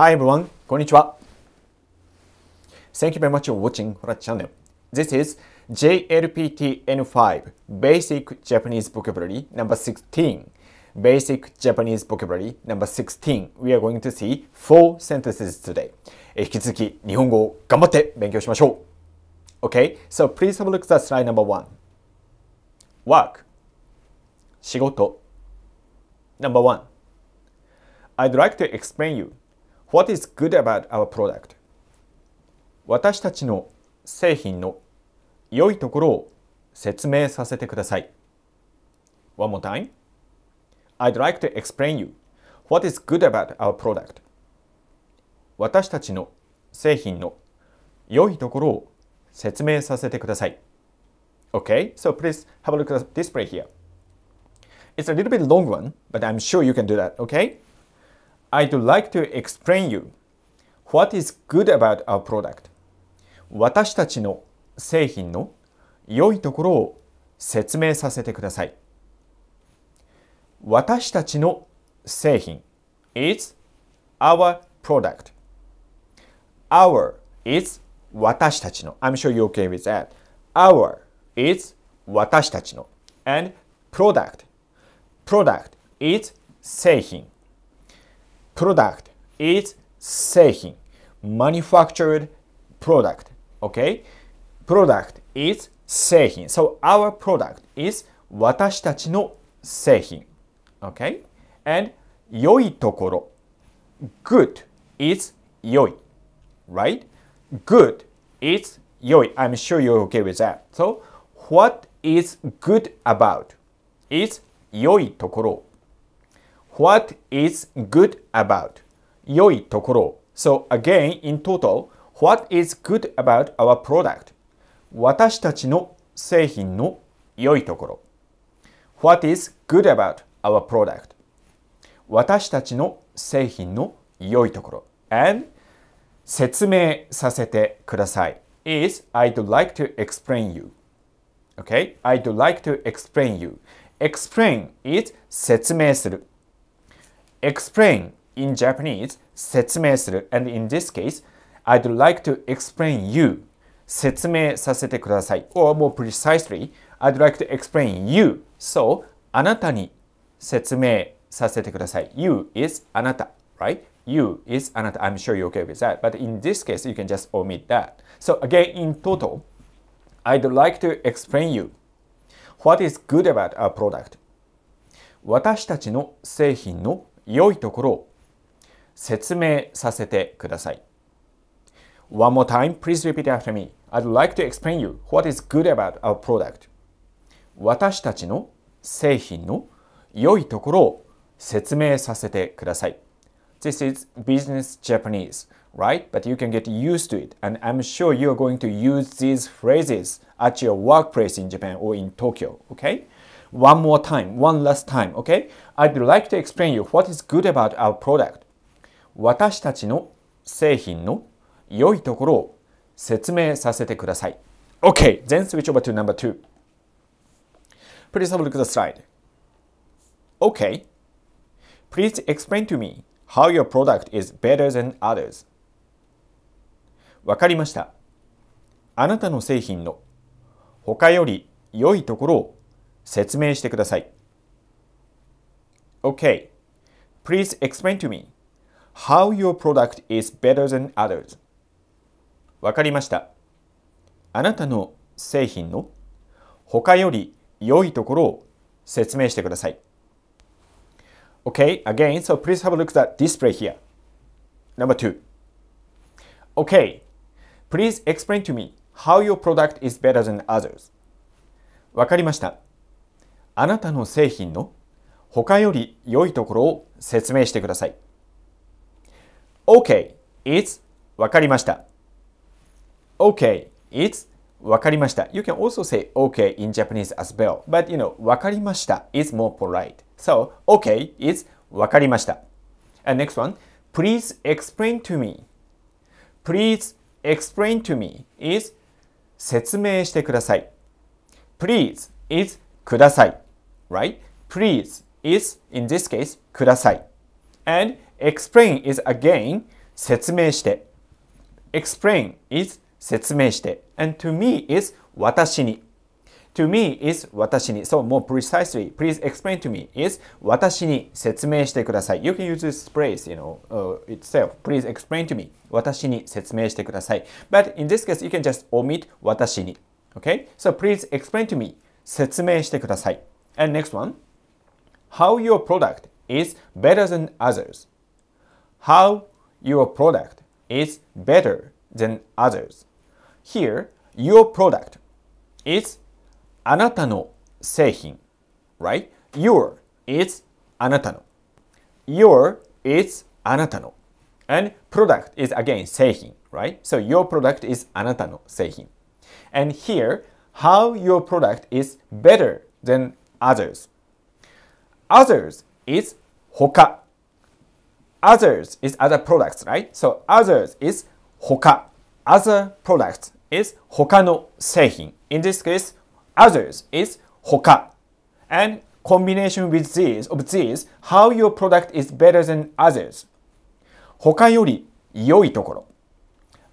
Hi everyone, こんにちは。Thank you very much for watching for our channel. This is JLPTN5 Basic Japanese Vocabulary n u 16. Basic Japanese Vocabulary n u 16. We are going to see four sentences today. 引き続き日本語を頑張って勉強しましょう。Okay, so please have a look at slide number one. Work 仕事 Number one I'd like to explain you What is good about our product? 私たちの製品の良いところを説明させてください。One more time. I'd like to explain you what is good about our product. 私たちの製品の良いところを説明させてください。Okay, so please have a look at the display here. It's a little bit long one, but I'm sure you can do that, okay? I'd like to explain you what is good about our product 私たちの製品の良いところを説明させてください私たちの製品 is our product our is 私たちの I'm sure you're okay with that our is 私たちの and product product is 製品 product is Seijin, manufactured product, okay? Product is Seijin. So our product is 私たちの製品 okay? And 良いところ good is 良い right? Good is 良い I'm sure you're okay with that. So what is good about? is 良いところ What is good about? 良いところ。So again, in total, what is good about our product? 私たちの製品の良いところ。What is good about our product? 私たちの製品の良いところ。And 説明させてください。is I'd like to explain you. Okay? I'd like to explain you. Explain is 説明する。explain in Japanese, And in this case, I'd like to explain you. Or more precisely, I'd like to explain you. So, You is right? You is i am sure you're okay with that. But in this case, you can just omit that. So again, in total, I'd like to explain you what is good about our product. 私たちの製品の良いところを説明させてください。One more time, please repeat after me. I'd like to explain you what is good about our product. 私たちの製品の良いところを説明させてください。This is business Japanese, right? But you can get used to it, and I'm sure you're going to use these phrases at your workplace in Japan or in Tokyo, okay? one more time, one last time, okay? I'd like to explain you what is good about our product. 私たちの製品の良いところを説明させてください。Okay, then switch over to number two. Please have a look at the slide. Okay. Please explain to me how your product is better than others. わかりました。あなたの製品の他より良いところを説明してください。Okay, please explain to me how your product is better than others. わかりました。あなたの製品の他より良いところを説明してください。Okay, again, so please have a look at that display here. Number two. Okay, please explain to me how your product is better than others. わかりました。あなたの製品の他より良いところを説明してください。OK, it's わかりました。OK, it's わかりました。You can also say OK in Japanese as well. But you know, わかりました is more polite. So, OK is わかりました。And next one, please explain to me. Please explain to me is 説明してください。Please is ください。right? Please is in this case ください。And explain is again 説明して。explain is 説明して。and to me is 私に。to me is 私に。So more precisely, please explain to me is 私に説明してください。You can use this phrase, you know,、uh, itself. Please explain to me. 私に説明してください。But in this case, you can just omit 私に。Okay? So please explain to me. 説明してください。And next one, how your product is better than others. How your product is better than others. Here, your product is あなたの製品 right? Your is あなたの Your is あなたの and product is again 製品 right? So your product is あなたの製品 and here how your product is better than others. Others is 他 others is other products, right? So others is 他 other products is 他の製品 in this case others is 他 and combination with these of these how your product is better than others 他より良いところ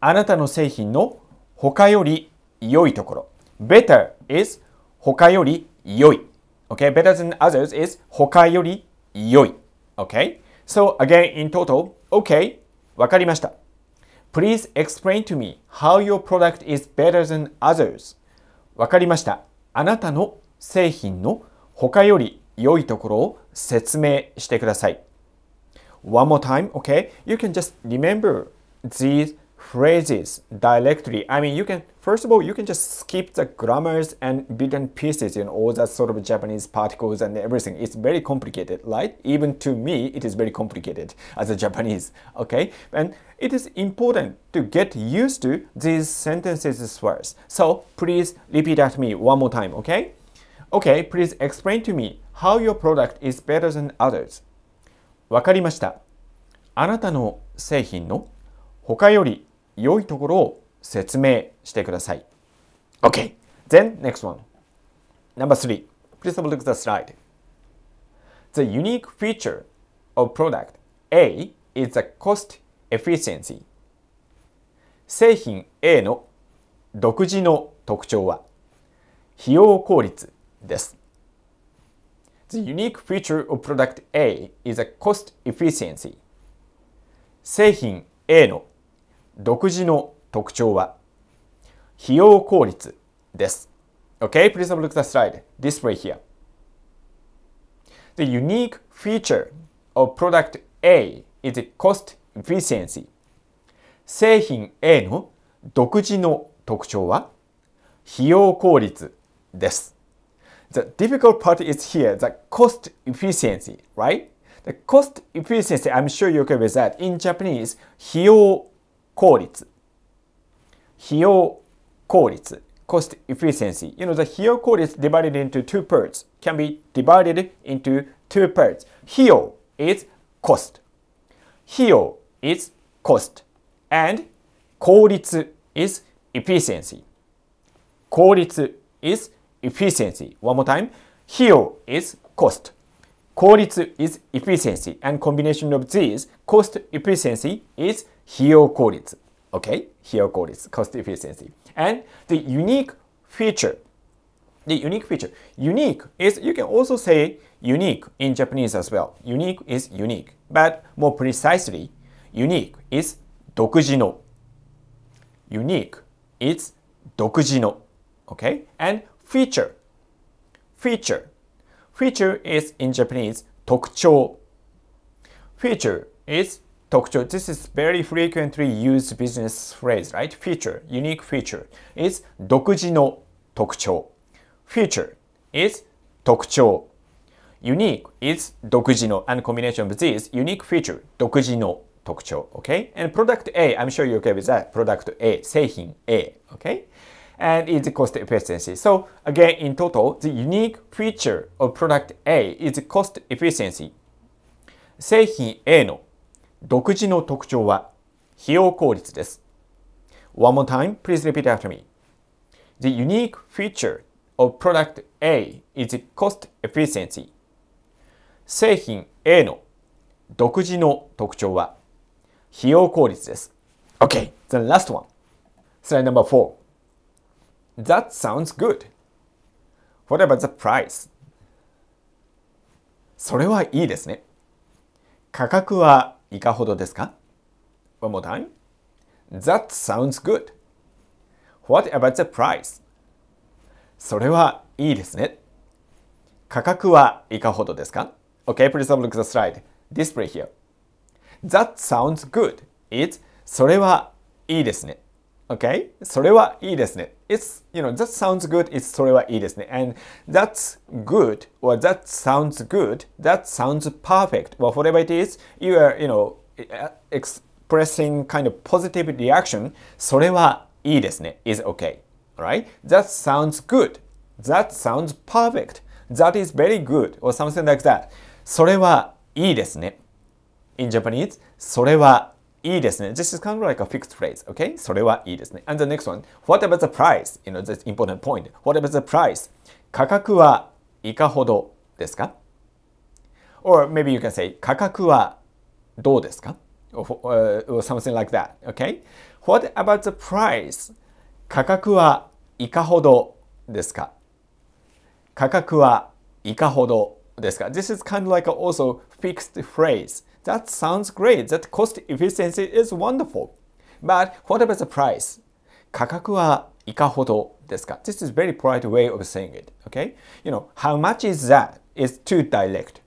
あなたの製品の他より良いところ better is 他より良い Okay, better than others is 他より良い。Okay? So again, in total, okay, わかりました。Please explain to me how your product is better than others. わかりました。あなたの製品の他より良いところを説明してください。One more time, okay? You can just remember these phrases directly. I mean, you can, first of all, you can just skip the grammars and bits and pieces and all that sort of Japanese particles and everything. It's very complicated, right? Even to me, it is very complicated as a Japanese, okay? And it is important to get used to these sentences first. So please repeat after me one more time, okay? Okay, please explain to me how your product is better than others. わかりました。あなたの製品の他より良いところを説明してください。o k then next one. Number t please have a look at the slide. The unique feature of product A is the cost efficiency. 製品 A の独自の特徴は費用効率です。The unique feature of product A is the cost efficiency. 製品 A の独自の特徴は費用効率です。Okay, please have a look at the slide. t h i s w a y here. The unique feature of product A is cost efficiency. 製品 A の独自の特徴は費用効率です。The difficult part is here, the cost efficiency, right? The cost efficiency, I'm sure you're okay with that. In Japanese, 費用 cost efficiency. You know, the Hio code is divided into two parts, can be divided into two parts. Hio is cost. Hio is cost. And koritsu is efficiency. Koritsu is efficiency. One more time. Hio is cost. Koritsu is efficiency. And combination of these, cost efficiency is 費用効率 okay 費用効率 cost efficiency and the unique feature the unique feature unique is you can also say unique in Japanese as well unique is unique but more precisely unique is 独自の unique is 独自の okay and feature feature feature is in Japanese "tokuchou." feature is Tokcho, this is very frequently used business phrase, right? Feature, unique feature is 独自の特徴. Feature is 特徴. Unique is and combination of these unique feature, 独自の特徴, okay? And product A, I'm sure you're okay with that. Product A, 製品 A, okay? and its cost efficiency. So again, in total, the unique feature of product A is cost efficiency. 製品 A の独自の特徴は費用効率です。One more time, please repeat after me.The unique feature of product A is cost efficiency. 製品 A の独自の特徴は費用効率です。Okay, the last one. Slide number four. That sounds good. What about the price? それはいいですね。価格はいかほどですか ?One more time. That sounds good. What about the price? それはいいですね。価格はいかほどですか ?Okay, please have a look at the slide. Display here. That sounds good. It's それはいいですね。Okay? It's you know, that sounds good. It's And that's good or that sounds good. That sounds perfect. Well, whatever it is, you are, you know, expressing kind of positive reaction. それはいいですね is okay. All right. That sounds good. That sounds perfect. That is very good. Or something like that. In Japanese, それはいいですね。いいですね。This is kind of like a fixed phrase, okay? それはいいですね。And the next one, what about the price? You know, that's important point. What about the price? 価格はいかほどですか Or maybe you can say 価格はどうですか or, uh, or something like that, okay? What about the price? 価格はいかほどですか価格はいかほどですか This is kind of like also fixed phrase. That sounds great. That cost efficiency is wonderful. But what about the price? 価格はいかほどですか This is very polite way of saying it. Okay? You know, how much is that is too direct.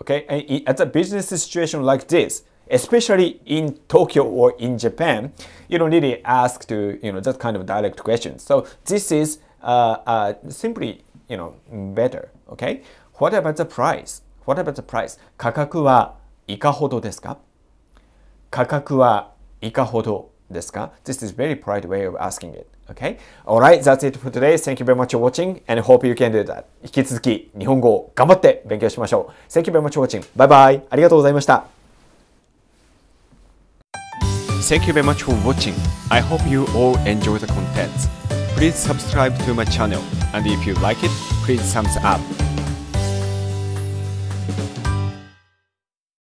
Okay? And at a business situation like this, especially in Tokyo or in Japan, you don't really ask to, you know, that kind of direct question. So this is uh, uh, simply, you know, better. Okay? What about the price? What about the price? 価格はいかほどですか価格はいかほどですか ?This is a very polite way of asking it. Okay? Alright, that's it for today. Thank you very much for watching and hope you can do that. 引き続き日本語を頑張って勉強しましょう。Thank you very much for watching. Bye bye. ありがとうございました。Thank you very much for watching. I hope you all enjoy the contents. Please subscribe to my channel and if you like it, please thumbs up.